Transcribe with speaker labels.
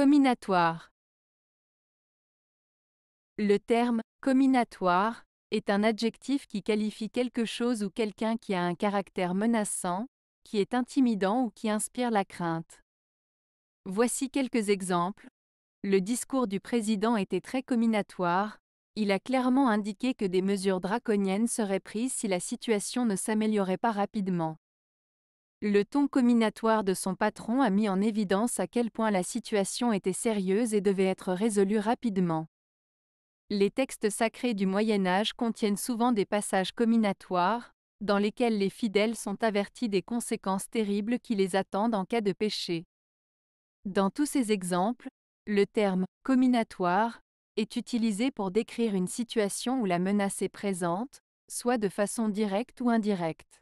Speaker 1: Combinatoire Le
Speaker 2: terme combinatoire est un adjectif qui qualifie quelque chose ou quelqu'un qui a un caractère menaçant, qui est intimidant ou qui inspire la crainte. Voici quelques exemples. Le discours du président était très combinatoire, il a clairement indiqué que des mesures draconiennes seraient prises si la situation ne s'améliorait pas rapidement. Le ton combinatoire de son patron a mis en évidence à quel point la situation était sérieuse et devait être résolue rapidement. Les textes sacrés du Moyen Âge contiennent souvent des passages combinatoires, dans lesquels les fidèles sont avertis des conséquences terribles qui les attendent en cas de péché. Dans tous ces exemples, le terme comminatoire » est utilisé pour décrire une situation où la menace est présente, soit de façon directe ou indirecte.